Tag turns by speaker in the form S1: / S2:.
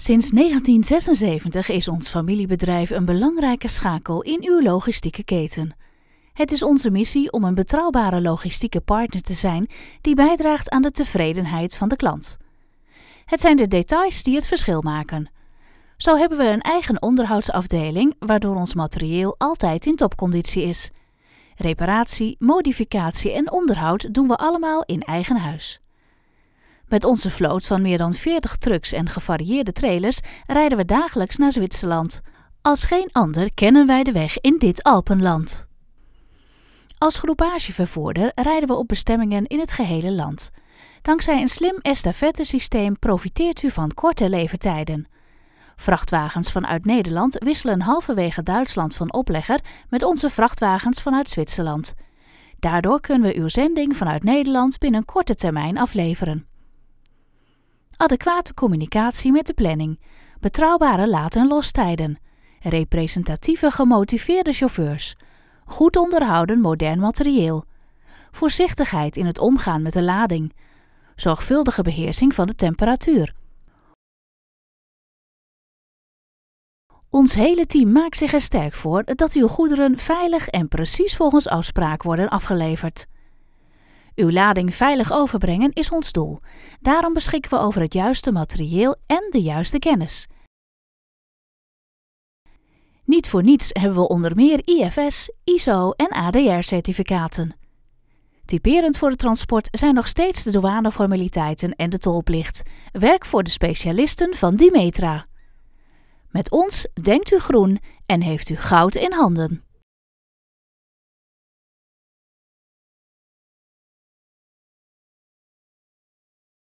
S1: Sinds 1976 is ons familiebedrijf een belangrijke schakel in uw logistieke keten. Het is onze missie om een betrouwbare logistieke partner te zijn die bijdraagt aan de tevredenheid van de klant. Het zijn de details die het verschil maken. Zo hebben we een eigen onderhoudsafdeling waardoor ons materieel altijd in topconditie is. Reparatie, modificatie en onderhoud doen we allemaal in eigen huis. Met onze vloot van meer dan 40 trucks en gevarieerde trailers rijden we dagelijks naar Zwitserland. Als geen ander kennen wij de weg in dit Alpenland. Als groepagevervoerder rijden we op bestemmingen in het gehele land. Dankzij een slim estafette-systeem profiteert u van korte levertijden. Vrachtwagens vanuit Nederland wisselen halverwege Duitsland van oplegger met onze vrachtwagens vanuit Zwitserland. Daardoor kunnen we uw zending vanuit Nederland binnen korte termijn afleveren adequate communicatie met de planning, betrouwbare laat- en lostijden, representatieve gemotiveerde chauffeurs, goed onderhouden modern materieel, voorzichtigheid in het omgaan met de lading, zorgvuldige beheersing van de temperatuur. Ons hele team maakt zich er sterk voor dat uw goederen veilig en precies volgens afspraak worden afgeleverd. Uw lading veilig overbrengen is ons doel. Daarom beschikken we over het juiste materieel en de juiste kennis. Niet voor niets hebben we onder meer IFS, ISO en ADR-certificaten. Typerend voor het transport zijn nog steeds de douaneformaliteiten en de tolplicht. Werk voor de specialisten van Dimetra. Met ons denkt u groen en heeft u goud in handen.